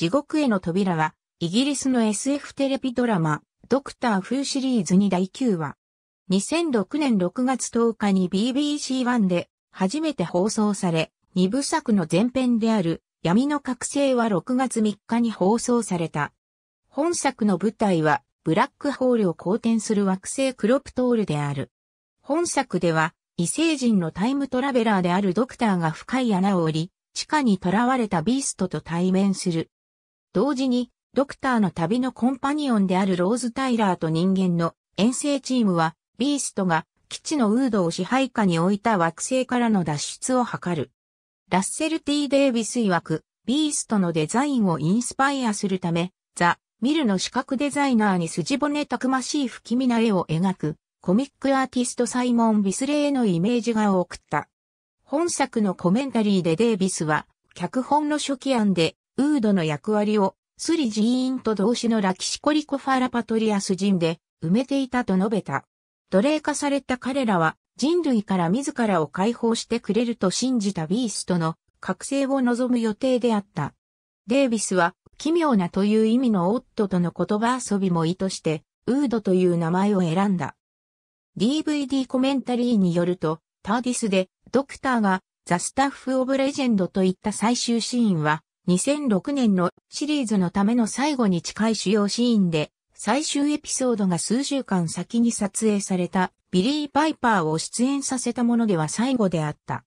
地獄への扉は、イギリスの SF テレビドラマ、ドクター・フーシリーズに第9話。2006年6月10日に BBC1 で初めて放送され、2部作の前編である闇の覚醒は6月3日に放送された。本作の舞台はブラックホールを公転する惑星クロプトールである。本作では異星人のタイムトラベラーであるドクターが深い穴を折り、地下に囚われたビーストと対面する。同時に、ドクターの旅のコンパニオンであるローズ・タイラーと人間の遠征チームは、ビーストが基地のウードを支配下に置いた惑星からの脱出を図る。ラッセル・ T・ デイビス曰く、ビーストのデザインをインスパイアするため、ザ・ミルの視覚デザイナーに筋骨たくましい不気味な絵を描く、コミックアーティストサイモン・ビスレーのイメージ画を送った。本作のコメンタリーでデイビスは、脚本の初期案でウードの役割をスリーンと同志のラキシコリコファラパトリアス人で埋めていたと述べた。奴隷化された彼らは人類から自らを解放してくれると信じたビーストの覚醒を望む予定であった。デービスは奇妙なという意味の夫との言葉遊びも意図してウードという名前を選んだ。DVD コメンタリーによるとターディスでドクターがザ・スタッフ・オブ・レジェンドといった最終シーンは2006年のシリーズのための最後に近い主要シーンで、最終エピソードが数週間先に撮影されたビリー・パイパーを出演させたものでは最後であった。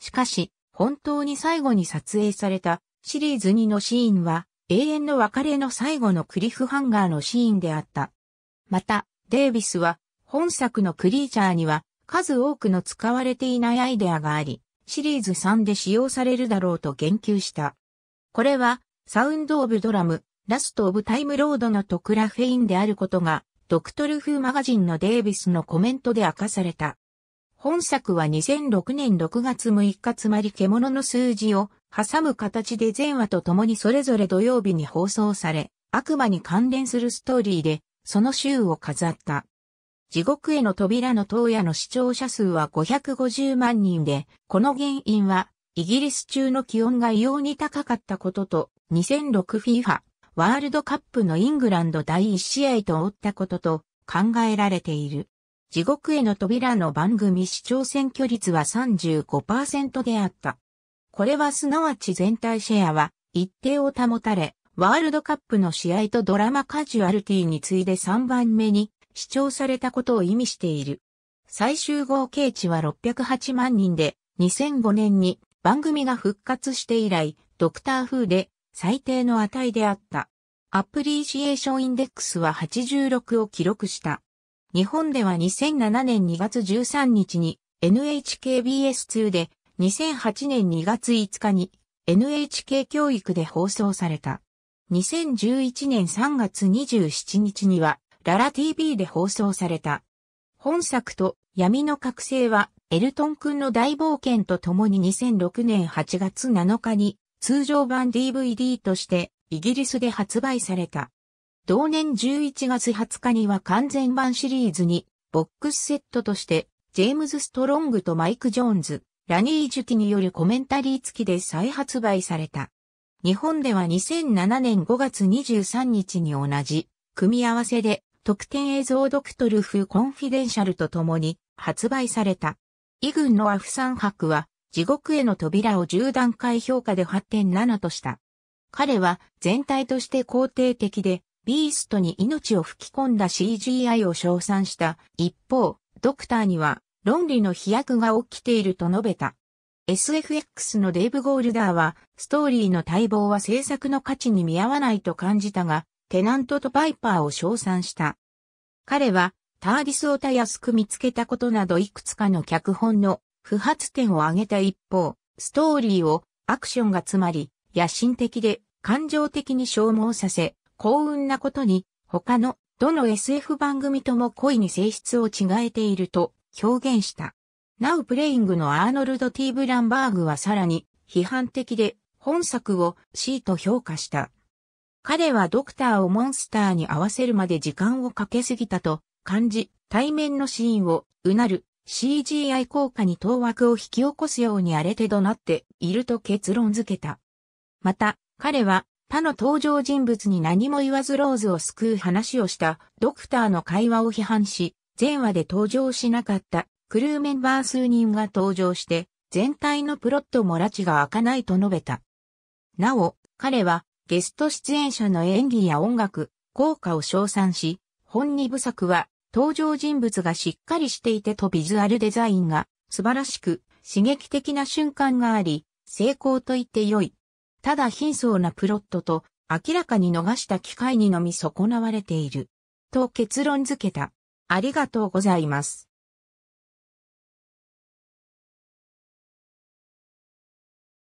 しかし、本当に最後に撮影されたシリーズ2のシーンは永遠の別れの最後のクリフハンガーのシーンであった。また、デイビスは本作のクリーチャーには数多くの使われていないアイデアがあり、シリーズ3で使用されるだろうと言及した。これは、サウンド・オブ・ドラム、ラスト・オブ・タイム・ロードのトクラフェインであることが、ドクトル・フー・マガジンのデイビスのコメントで明かされた。本作は2006年6月6日つまり獣の数字を挟む形で前話と共にそれぞれ土曜日に放送され、悪魔に関連するストーリーで、その週を飾った。地獄への扉の塔屋の視聴者数は550万人で、この原因はイギリス中の気温が異様に高かったことと、2006FIFA ワールドカップのイングランド第1試合と追ったことと考えられている。地獄への扉の番組視聴選挙率は35%であった。これはすなわち全体シェアは一定を保たれ、ワールドカップの試合とドラマカジュアルティに次いで3番目に視聴されたことを意味している。最終合計値は608万人で、2005年に番組が復活して以来、ドクター風で最低の値であった。アプリシエーションインデックスは86を記録した。日本では2007年2月13日に NHKBS2 で2008年2月5日に NHK 教育で放送された。2011年3月27日にはララ TV で放送された。本作と闇の覚醒は、エルトン君の大冒険とともに2006年8月7日に通常版 DVD としてイギリスで発売された。同年11月20日には完全版シリーズにボックスセットとしてジェームズ・ストロングとマイク・ジョーンズ、ラニー・ジュキによるコメンタリー付きで再発売された。日本では2007年5月23日に同じ組み合わせで特典映像ドクトルフコンフィデンシャルと共に発売された。インのアフサンクは地獄への扉を10段階評価で8.7とした。彼は全体として肯定的で、ビーストに命を吹き込んだ CGI を称賛した。一方、ドクターには論理の飛躍が起きていると述べた。SFX のデイブ・ゴールダーは、ストーリーの待望は制作の価値に見合わないと感じたが、テナントとパイパーを称賛した。彼は、ターディスをたやすく見つけたことなどいくつかの脚本の不発点を挙げた一方、ストーリーをアクションがつまり、野心的で感情的に消耗させ、幸運なことに、他のどの SF 番組とも恋に性質を違えていると表現した。ナウプレイングのアーノルド・ティーブランバーグはさらに批判的で本作を C と評価した。彼はドクターをモンスターに合わせるまで時間をかけすぎたと感じ、対面のシーンを、うなる、CGI 効果に当惑を引き起こすように荒れて怒鳴っていると結論付けた。また、彼は他の登場人物に何も言わずローズを救う話をしたドクターの会話を批判し、前話で登場しなかったクルーメンバー数人が登場して、全体のプロットも拉致が開かないと述べた。なお、彼はゲスト出演者の演技や音楽、効果を称賛し、本二部作は登場人物がしっかりしていてとビジュアルデザインが素晴らしく刺激的な瞬間があり、成功と言って良い。ただ貧相なプロットと明らかに逃した機会にのみ損なわれている。と結論付けた。ありがとうございます。